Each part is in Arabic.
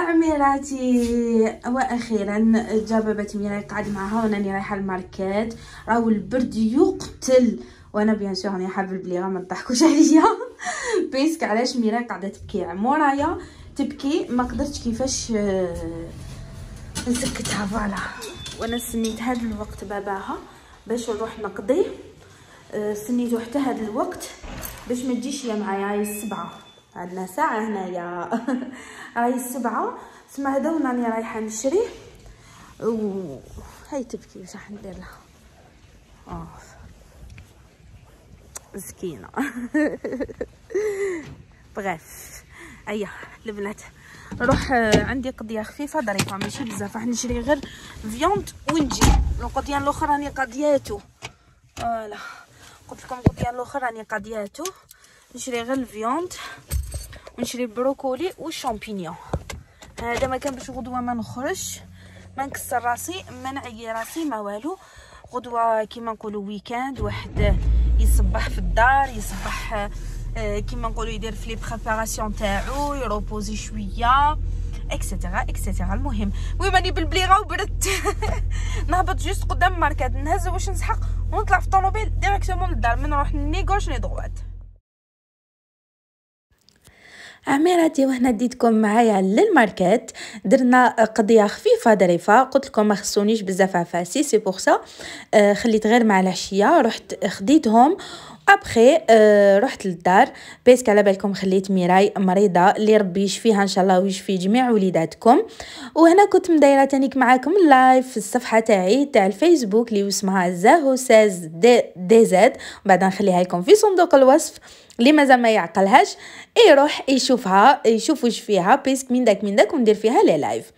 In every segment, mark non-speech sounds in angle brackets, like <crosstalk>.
عميراتي واخيرا جابت ميراي قاعد معها وانا رايحه الماركات راهو البرد يقتل وانا بيان سور راني حابه بلي ما تضحكوش عليا <laughs> بيسك علاش ميراي قاعده تبكي مورايا تبكي ما قدرتش كيفاش آه، نسكتها فوالا وانا سنيت هذا الوقت باباها باش نروح نقضيه آه، سنيتو حتى هذا الوقت باش ما تجيش هي معايا السبعه عندنا ساعه هنايا <laughs> راهي السبعه تما هدا وراني رايحه نشريه أو هاي تبكي واش راح ندير لها أوف آه. زكينه <laughs> بغيف ايا البنات نروح عندي قضيه خفيفه ظريفه ماشي بزاف راح نشري غير فيوند ونجي القضيه الاخرى راني قضياتو فوالا قلت لكم القضيه الاخرى راني قضياتو نشري غير الفيوند نشري البروكولي والشامبينيون هذا ما كان باش غدوه ما نخرجش ما نكسر راسي ما نعيي راسي ما والو غدوه كيما نقولوا ويكاند واحد يصبح في الدار يصبح آه، كيما نقولوا يدير في لي بريباراسيون تاعو يروبوزي شويه اكسيتيرا اكسيتيرا المهم المهم راني بالبليغه وبردت <laughs> نهبط جوست قدام ماركات نهز واش نسحق ونطلع في الطوموبيل ديريكتومون للدار من نروح نيغوش ني دروات عميراتي وهنا ديتكم معايا للماركات درنا قضيه خفيفه ظريفه قلت لكم ما خصونيش بزاف عفاسي سي بوغ سا آه، خليت غير مع العشيه رحت خديتهم ابخي آه رحت للدار باسك على بالكم خليت ميراي مريضه اللي ربي يشفيها ان شاء الله ويشفي جميع وليداتكم وهنا كنت مدايره تانيك معاكم لايف في الصفحه تاعي تاع الفيسبوك اللي اسمها زاهو ساز دي, دي زاد بعدا نخليها لكم في صندوق الوصف اللي مازال ما يعقلهاش يروح يشوفها يشوف واش فيها بيسك من داك من داك وندير فيها لي لايف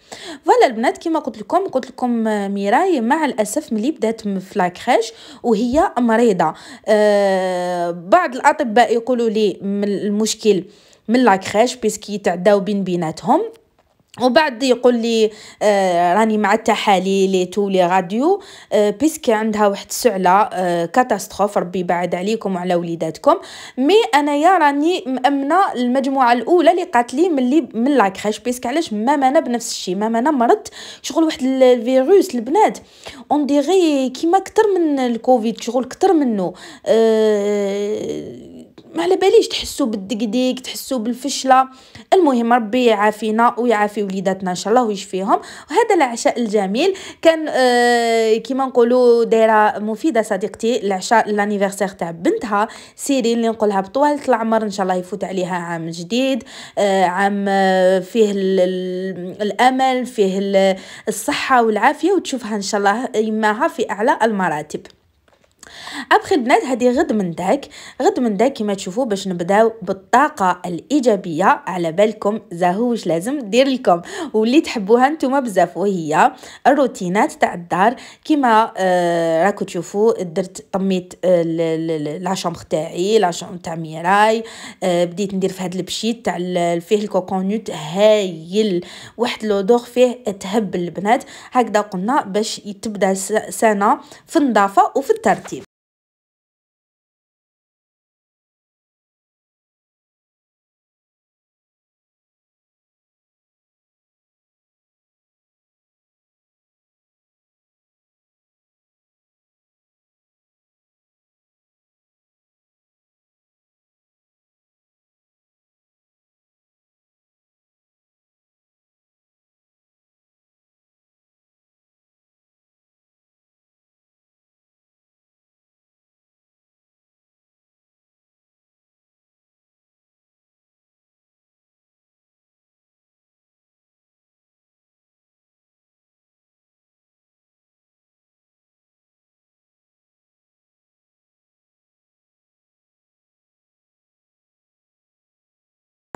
فوالا البنات كما قلت لكم قلت لكم ميراي مع الاسف ملي بدات في لاكريش وهي مريضه أه بعض الاطباء يقولوا لي المشكل من لاكريش بيسكي يتعداو بين بيناتهم وبعد يقول لي آه، راني مع التحاليل تو لي راديو آه بيسك عندها واحد السعله آه، كاتاستروف ربي بعد عليكم وعلى وليداتكم مي انايا راني مامنه المجموعه الاولى اللي قاتلي من ملي من لاكريش بيسك علاش ماما انا بنفس الشيء ماما انا مرضت شغل واحد الفيروس البنات اون ديغي كيما كتر من الكوفيد شغل كتر منه آه ما على باليش تحسوا بالدقديق تحسوا بالفشله المهم ربي يعافينا ويعافي وليداتنا ان شاء الله ويشفيهم وهذا العشاء الجميل كان آه كيما نقولوا دايره مفيده صديقتي العشاء لانيفرسير تاع بنتها سيرين اللي نقولها بطوالة العمر ان شاء الله يفوت عليها عام جديد آه عام آه، فيه الامل فيه الصحه والعافيه وتشوفها ان شاء الله يماها في اعلى المراتب ابخي البنات هذه غد من داك غد من داك كما تشوفوا باش نبداو بالطاقه الايجابيه على بالكم زاهو واش لازم دير لكم واللي تحبوها نتوما بزاف وهي الروتينات تاع الدار كما آه راكو تشوفوا درت طميت آه لا تاعي لا تاع ميراي آه بديت ندير في هذا البشيت تاع فيه الكوكونوت هايل واحد لودور فيه تهب البنات هكذا قلنا باش تبدا سنه في النظافه وفي الترتيب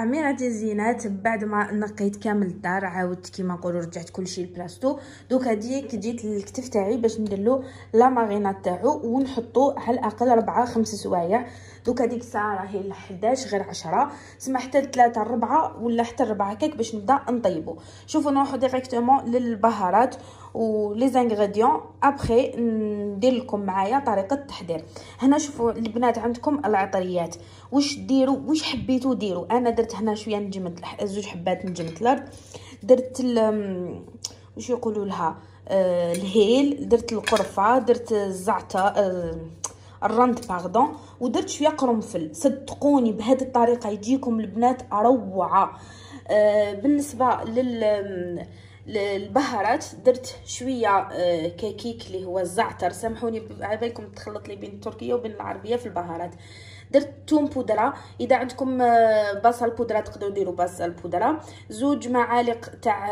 عميراتي الزينات بعد ما نقيت كامل الدار عاودت كيما نقولوا رجعت كلشي لبلاصتو هادي كي جيت للكتف تاعي باش ندير له لا مارينا تاعو ونحطو على الاقل 4 5 سوايع دوك هذيك الساعه راهي 11 غير 10 سما حتى 3 4 ولا حتى 4 هكاك باش نبدا نطيبو شوفوا نروحو ديريكتومون للبهارات ولي زانغريديون ابري ندير لكم معايا طريقه التحضير هنا شوفوا البنات عندكم العطريات واش ديروا واش حبيتوا ديروا انا درت هنا شويه نجمد زوج حبات نجمد الارض درت واش يقولوا لها آه، الهيل درت القرفه درت الزعتر آه، الرند باردون ودرت شويه قرنفل صدقوني بهذه الطريقه يجيكم البنات روعه آه بالنسبه لل البهارات درت شويه آه، كيكيك اللي هو الزعتر سامحوني على بالكم تخلط لي بين التركيه وبين العربيه في البهارات درت توم بودره اذا عندكم آه، بصل بودره تقدروا ديروا بصل بودره زوج معالق تاع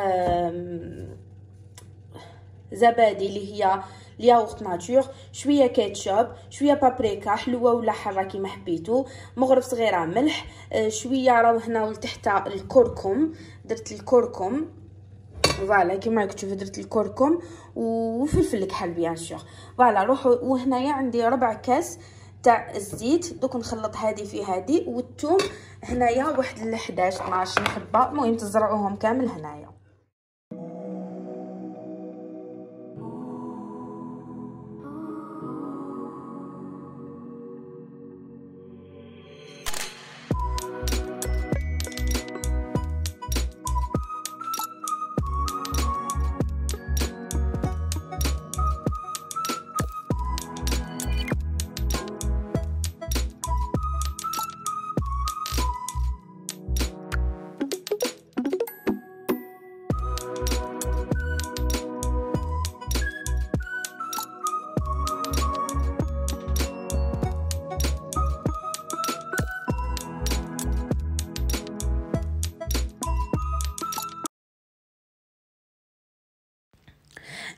زبادي اللي هي الياغورت ناتور شويه كاتشوب شويه بابريكا حلوه ولا حاره كيما حبيتو مغرف صغيره ملح آه، شويه راهو هنا لتحت الكركم درت الكركم فوالا كيما راكم تشوفوا درت الكركم وفلفل الكحل بيان سور فوالا روحوا وهنايا عندي ربع كاس تاع الزيت دوك نخلط هذه في هذه والثوم هنايا واحد 11 12 حبه المهم تزرعوهم كامل هنايا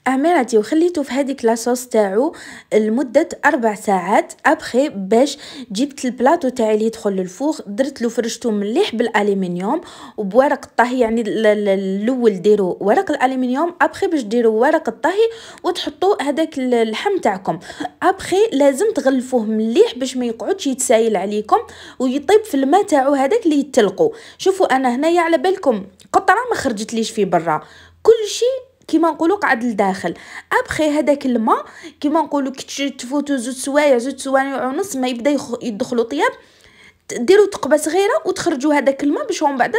عميراتي وخليته في هذيك لاصوص تاعو لمده اربع ساعات ابخي باش جبت البلاطو تاعي اللي يدخل للفوغ درت له فرشته مليح بالالومنيوم وبورق الطهي يعني الاول ديروا ورق الالومنيوم ابخي باش ديروا ورق الطهي وتحطوا هذاك اللحم تاعكم ابخي لازم تغلفوه مليح باش ما يقعدش يتسايل عليكم ويطيب في الماء تاعو هذاك اللي يتلقوا شوفوا انا هنايا على بالكم قطره ما خرجت ليش في برا كل شيء كيما نقولوا قعد لداخل ابخي هذاك الماء كيما نقولوا تفوتوا زوج سوايع زوج سوايع ونص ما يبدا يدخلوا طياب ديروا تقبه صغيره وتخرجوا هذاك الماء باش ومن بعد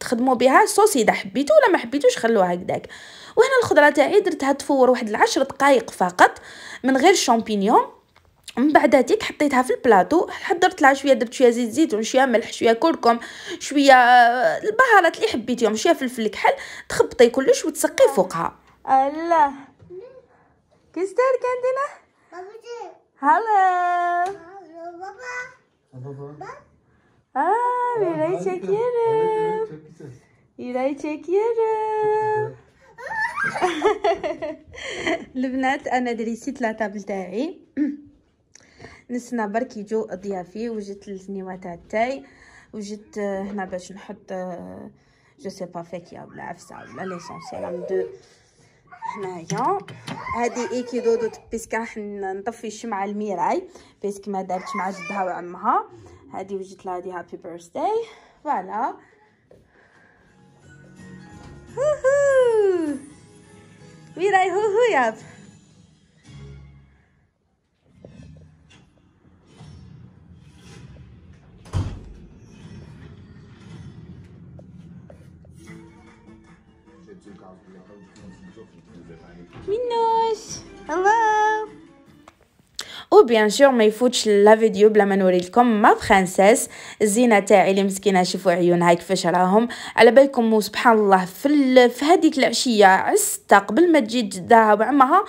تخدموا بها صوص اذا حبيتو ولا ما حبيتوش خلوها هكذاك وهنا الخضره تاعي درتها تفور واحد العشر دقائق فقط من غير شامبينيون من بعد هذيك حطيتها في البلاطو حضرت لها شويه درت شويه زيت زيتون شويه ملح شويه كركم شويه آه، البهارات اللي حبيتيهم شويه فلفل كحل تخبطي كلش وتسقي فوقها الله كيس داير هلا بابا اه ميراي تشكيرم ميراي البنات انا دريسيت لا تابل تاعي نسنا برك يجو ضيافي وجدت الجنيوه تاع التاي وجدت آه، هنا باش نحط جو سي با فيكيا ولا عفسه ولا ليسونسيال دو هنايا هادي ايكي دودو بيسك راح نطفي الشمعه الميراي بيسك ما دارتش مع جدها وعمها هادي وجدت لها هادي هابي بيرثداي فوالا هوهو وي راي هوهو ياب منوش الله وبيان سور ما يفوتش لا فيديو بلا ما نوريلكم ما برانسيس الزينه تاعي اللي مسكينه شوفوا عيونها كيفاش راهم على بالكم سبحان الله في في هذيك العشيه عستها قبل ما تجي جداها وعمها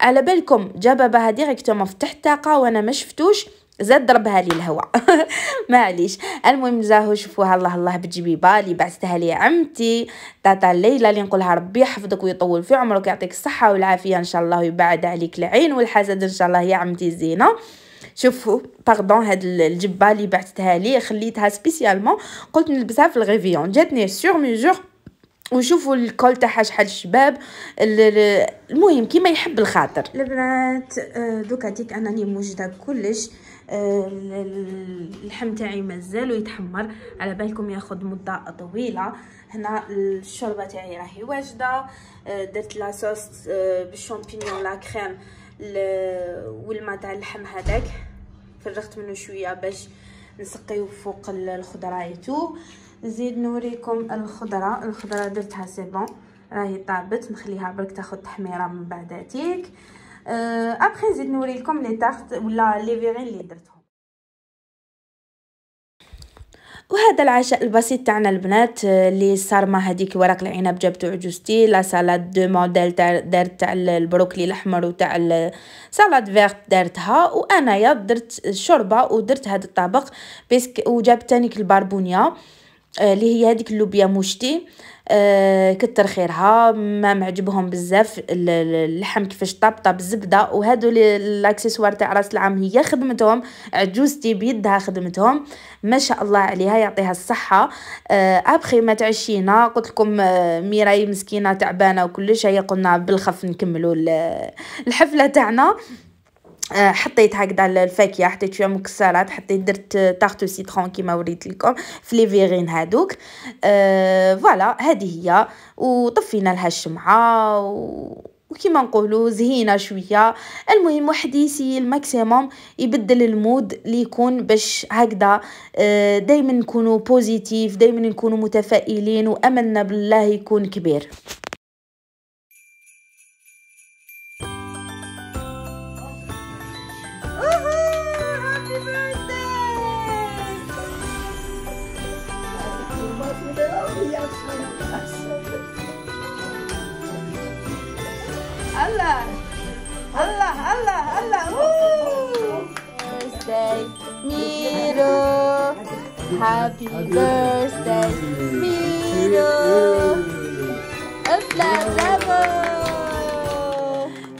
على بالكم جاب بها ديريكتومون فتحت طاقه وانا ما شفتوش زاد ضربها لي الهواء <laughs> معليش المهم جاهو شوفوها الله الله بالجبيبه اللي بعثتها لي عمتي تاتا ليلى اللي نقولها ربي يحفظك ويطول في عمرك يعطيك الصحه والعافيه ان شاء الله ويبعد عليك العين والحسد ان شاء الله يا عمتي زينه شوفوا باردون هاد الجبه اللي بعثتها لي خليتها سبيسيالمون قلت نلبسها في الغيفيون جاتني سور ميجور ونشوفوا الكول تاعها شحال الشباب المهم كيما يحب الخاطر البنات آه، دوكا ديك انني موجوده كلش آه، اللحم تاعي مازال يتحمر على بالكم ياخذ مده طويله هنا الشوربه تاعي راهي واجده آه، درت لاصوص بالشامبينيون لا كريم والما تاع اللحم هذاك فرغت منه شويه باش نسقيه فوق الخضرايتو نزيد نوريكم الخضره الخضره درتها سي بون راهي طابت نخليها برك تاخذ تحميره من بعد تيك آه، ابخي نزيد نوريكم لي تارت ولا لي فيغين اللي درتهم وهذا العشاء البسيط تاعنا البنات آه، اللي مع هذيك ورق العنب جبتو عجوزتي لا سالاد دو موديل دارت تاع البروكلي الاحمر وتاع سالاد فيرت دارتها وانايا درت الشوربه ودرت هذا الطبق بيسك وجابت تانيك أه آه، اللي هي هذيك اللوبيا موشتي آه كتر خيرها ما معجبهم بزاف اللحم كيفاش طابطه بالزبده وهادو الاكسسوار تاع راس العام هي خدمتهم عجوزتي بيدها خدمتهم ما شاء الله عليها يعطيها الصحه آه ابخي ما تعشينا قلت لكم آه، ميراي مسكينه تعبانه وكلش هي قلنا بالخف نكملوا الحفله تاعنا آه، حطيت هكذا الفاكهه حطيت شويه مكسرات حطيت درت طاخت سيترون كيما وريت لكم في لي فيغين هادوك أه فوالا هذه هي وطفينا لها الشمعه و... وكما نقولوا زهينا شويه المهم واحد يسي الماكسيموم يبدل المود اللي يكون باش هكذا آه، دائما نكونوا بوزيتيف دائما نكونوا متفائلين واملنا بالله يكون كبير Allah, Allah, Allah, Allah. Woo! Birthday, Miro. Happy birthday, Miro. Applause.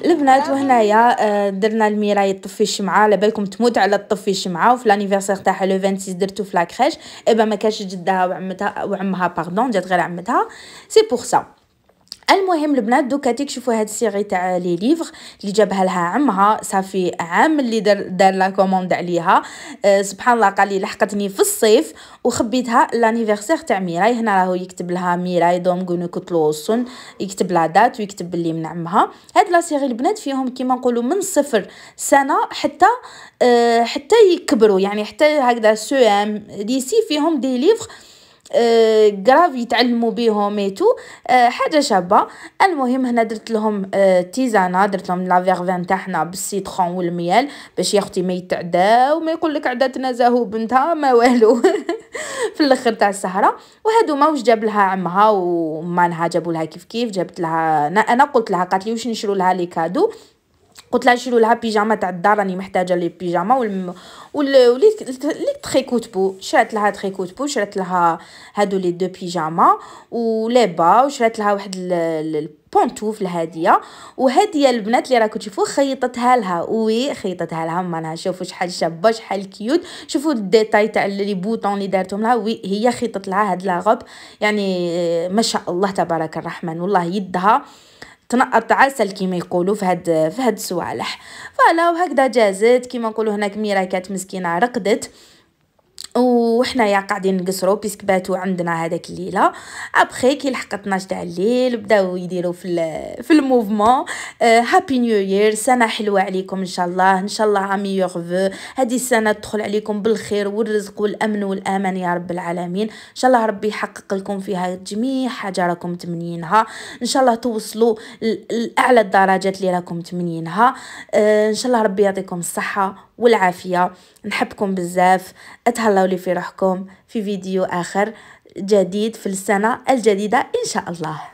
البنات وهنايا آه، درنا الميراي طفي الشمعه على بالكم تموت على طفي الشمعه وفي لانيفيرسير تاعها لو 26 درتو في لاكريش ايبا ما كانش جدها وعمتها وعمها باردون جات غير عمتها سي بور سا المهم البنات دوكا تكشفوا هاد السيغي تاع لي ليفغ اللي جابها لها عمها صافي عام اللي دار دار لا كوموند عليها أه سبحان الله قال لي لحقتني في الصيف وخبيتها لانيفرسير تاع ميراي هنا راهو يكتب لها ميراي دوم كونو كوتلوسون يكتب لا دات ويكتب اللي من عمها هاد لا سيغي البنات فيهم كيما نقولوا من صفر سنه حتى أه حتى يكبروا يعني حتى هكذا سو ام سي فيهم دي ليفغ كراف آه، يتعلموا بيهم ايتو آه، حاجه شابه المهم هنا درت لهم آه، تيزانه درت لهم لا فيرفان تاعنا بالسيترون والميال باش يا اختي ما يتعداو ما يقول لك عداتنا زاهو بنتها ما والو <laughs> في الاخر تاع السهره وهادو ما واش جاب لها عمها ومانها جابوا لها كيف كيف جابت لها انا قلت لها قالت لي واش نشرو لها لي كادو قلت لها شيلوا لها بيجاما تاع الدار راني محتاجه لي بيجاما والم... وال ولي تريكوت بو شرات لها تريكوت بو شرات لها هادو لي دو بيجاما و وشرات لها واحد البونتوفل هاديه وهاديه البنات اللي راكم تشوفوا خيطتها لها وي خيطتها لها مالها شوفوا شحال شابه شحال كيوت شوفوا الديتاي تاع لي بوطون اللي دارتهم لها وي هي خيطت لها هاد لا يعني ما شاء الله تبارك الرحمن والله يدها آه تنقط عسل كيما يقولوا في هاد في هاد السوالح فوالا وهكذا جازت كيما نقولوا هنا كميره كانت مسكينه رقدت وحنايا قاعدين نقصرو بيسك باتو عندنا هذاك الليله ابخي كي لحق 12 تاع الليل بداو يديروا في في الموفمون هابي نيو يير سنه حلوه عليكم ان شاء الله ان شاء الله ميور فو هذه السنه تدخل عليكم بالخير والرزق والامن والامان يا رب العالمين ان شاء الله ربي يحقق لكم فيها جميع حاجه راكم تمنينها ان شاء الله توصلوا لاعلى الدرجات اللي راكم تمنينها آه، ان شاء الله ربي يعطيكم الصحه والعافيه نحبكم بزاف اتهلاو لي في روحكم في فيديو اخر جديد في السنه الجديده ان شاء الله